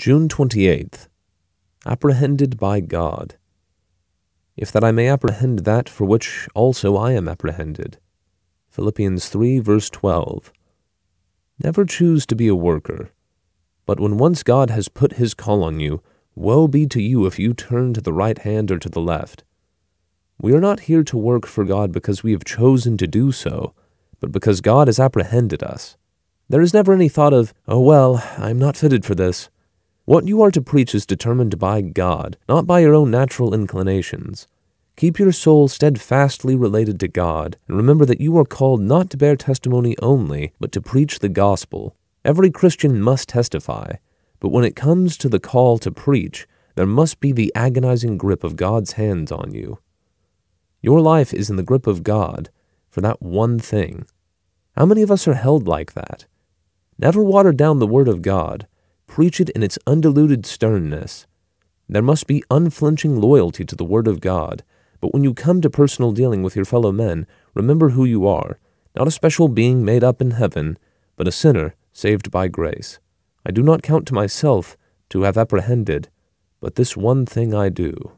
June 28th, apprehended by God, if that I may apprehend that for which also I am apprehended. Philippians 3, verse 12. Never choose to be a worker, but when once God has put his call on you, woe be to you if you turn to the right hand or to the left. We are not here to work for God because we have chosen to do so, but because God has apprehended us. There is never any thought of, oh well, I am not fitted for this. What you are to preach is determined by God, not by your own natural inclinations. Keep your soul steadfastly related to God, and remember that you are called not to bear testimony only, but to preach the gospel. Every Christian must testify, but when it comes to the call to preach, there must be the agonizing grip of God's hands on you. Your life is in the grip of God for that one thing. How many of us are held like that? Never water down the Word of God preach it in its undiluted sternness. There must be unflinching loyalty to the Word of God, but when you come to personal dealing with your fellow men, remember who you are, not a special being made up in heaven, but a sinner saved by grace. I do not count to myself to have apprehended, but this one thing I do.